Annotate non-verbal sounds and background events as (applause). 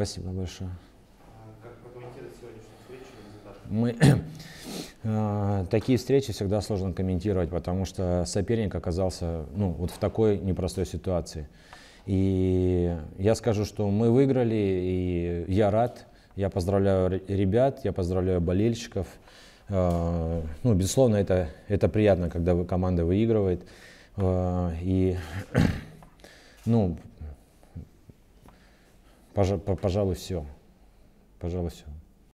Спасибо большое. А как прокомментировать сегодняшнюю встречу? Мы (clears throat) а, такие встречи всегда сложно комментировать, потому что соперник оказался ну, вот в такой непростой ситуации. И я скажу, что мы выиграли, и я рад. Я поздравляю ребят, я поздравляю болельщиков. А, ну, безусловно, это, это приятно, когда команда выигрывает. И (clears throat) ну, Пожалуй, все. Пожалуй, все.